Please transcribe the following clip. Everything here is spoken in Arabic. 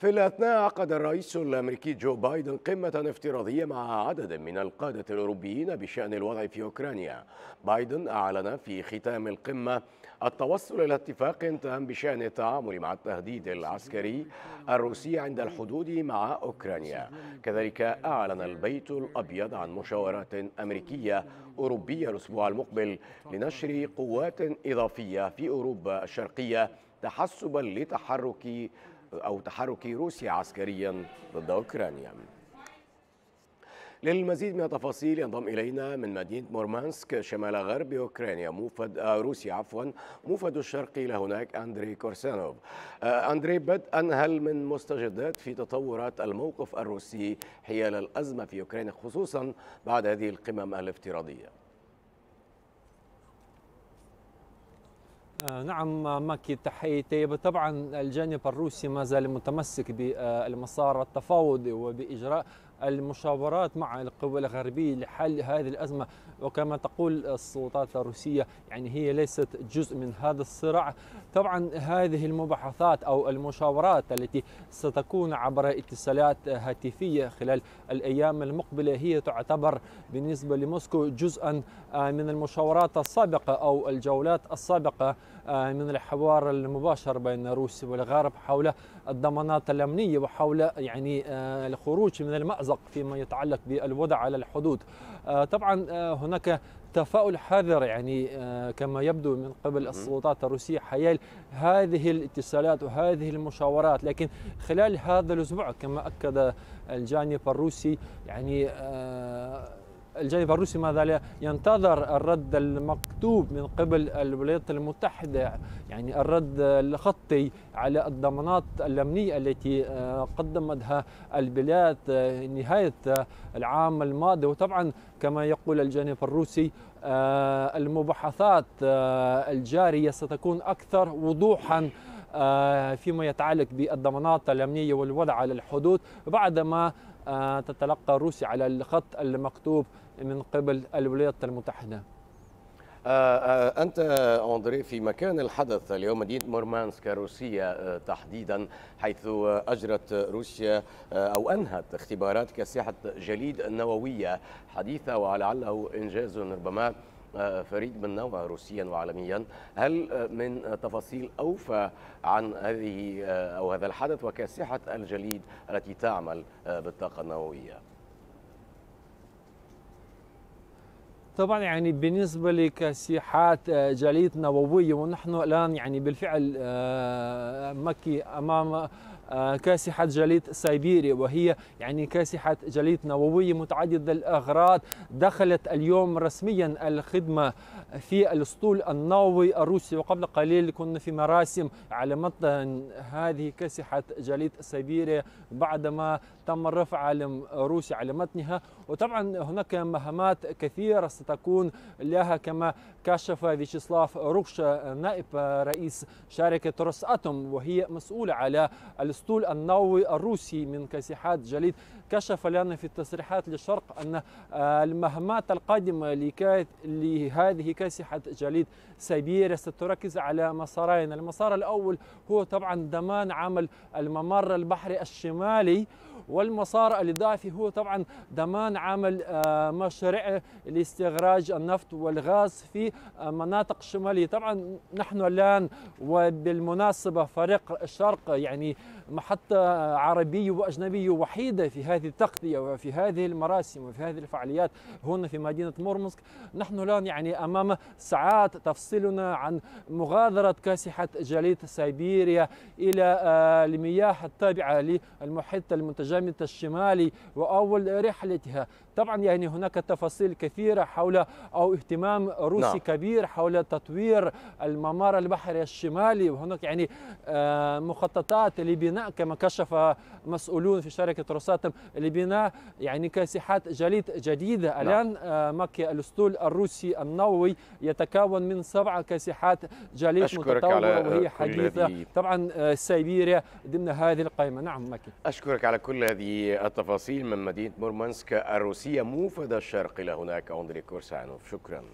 في الأثناء عقد الرئيس الأمريكي جو بايدن قمة افتراضية مع عدد من القادة الأوروبيين بشأن الوضع في أوكرانيا بايدن أعلن في ختام القمة التوصل إلى اتفاق تام بشأن التعامل مع التهديد العسكري الروسي عند الحدود مع أوكرانيا كذلك أعلن البيت الأبيض عن مشاورات أمريكية أوروبية الأسبوع المقبل لنشر قوات إضافية في أوروبا الشرقية تحسبا لتحرك أو تحرك روسيا عسكريا ضد أوكرانيا للمزيد من التفاصيل ينضم إلينا من مدينة مورمانسك شمال غرب أوكرانيا موفد آه، روسيا عفوا موفد الشرق إلى هناك أندري كورسانوف آه، أندري بدءا هل من مستجدات في تطورات الموقف الروسي حيال الأزمة في أوكرانيا خصوصا بعد هذه القمم الافتراضية آه، نعم آه، ماكي تحيتي طبعا الجانب الروسي ما زال متمسك بالمسار التفاوضي وبإجراء المشاورات مع القوى الغربية لحل هذه الأزمة وكما تقول السلطات الروسية يعني هي ليست جزء من هذا الصراع طبعا هذه المباحثات أو المشاورات التي ستكون عبر اتصالات هاتفية خلال الأيام المقبلة هي تعتبر بالنسبة لموسكو جزءا من المشاورات السابقة أو الجولات السابقة آه، من الحوار المباشر بين روسيا والغرب حول الضمانات الأمنية وحول يعني آه، الخروج من المأزق الأزرق فيما يتعلق بالوضع على الحدود آه، طبعا آه، هناك تفاؤل حذر يعني آه، كما يبدو من قبل السلطات الروسية حيال هذه الاتصالات وهذه المشاورات لكن خلال هذا الأسبوع كما أكد الجانب الروسي يعني الجانب الروسي ماذا ينتظر الرد المكتوب من قبل الولايات المتحدة يعني الرد الخطي على الضمانات الأمنية التي آه، قدمتها البلاد آه، نهاية العام الماضي وطبعا كما يقول الجانب الروسي آه، المباحثات الجارية ستكون أكثر وضوحا آه، فيما يتعلق بالضمانات الأمنية والوضع على الحدود بعدما آه، تتلقى روسيا على الخط المكتوب من قبل الولايات المتحدة آه، أنت أندري في مكان الحدث اليوم مدينة مورمانسك روسيا تحديدا حيث أجرت روسيا أو أنهت اختبارات كاسحة جليد نووية حديثة ولعله إنجاز ربما آه، فريد من نوعه روسيا وعالميا هل آه، من تفاصيل أوفى عن هذه آه، أو هذا الحدث وكاسحة الجليد التي تعمل بالطاقة النووية طبعا يعني بالنسبة لكسيحات جليد نووية ونحن الآن يعني بالفعل مكي أمام آه، كاسحة جليد سيبيري وهي يعني كاسحة جليد نووي متعدد الأغراض دخلت اليوم رسميا الخدمة في الأسطول النووي الروسي وقبل قليل كنا في مراسم على متن هذه كاسحة جليد سيبيري بعدما تم الرفع علم روسي على متنها وطبعا هناك مهمات كثيرة ستكون لها كما كشف فيتشيسلاف روكشا نائب رئيس شركة روس أتوم وهي مسؤولة على الأسطول الأسطول النووي الروسي من كاسحات جليد كشف لنا في التصريحات للشرق أن آه، المهمات القادمة لهذه كاسحة جليد سيبيريا ستركز على مسارين المسار الأول هو طبعا ضمان عمل الممر البحري الشمالي والمسار الإضافي هو طبعا ضمان عمل آه، مشاريع لاستخراج النفط والغاز في آه، مناطق شمالية طبعا نحن الآن وبالمناسبة فريق الشرق يعني محطة عربية وأجنبية وحيدة في هذه التغطية وفي هذه المراسم وفي هذه الفعاليات هنا في مدينة مورمسك نحن الآن يعني أمام ساعات تفصلنا عن مغادرة كاسحة جليد سيبيريا إلى آه، المياه التابعة للمحيط المتجمد السمت الشمالي وأول رحلتها طبعا يعني هناك تفاصيل كثيرة حول أو اهتمام روسي نعم. كبير حول تطوير الممر البحري الشمالي وهناك يعني آه، مخططات لبناء كما كشف مسؤولون في شركة روساتم لبناء يعني كاسحات جليد جديدة نعم. الآن ماكيا آه، مكي الأسطول الروسي النووي يتكون من سبع كاسحات جليد متطورة وهي حديثة طبعا آه، سيبيريا ضمن هذه القائمة نعم مكي أشكرك على كل كل هذه التفاصيل من مدينة مورمانسك الروسية موفد الشرق إلى هناك أندري كورسانوف شكراً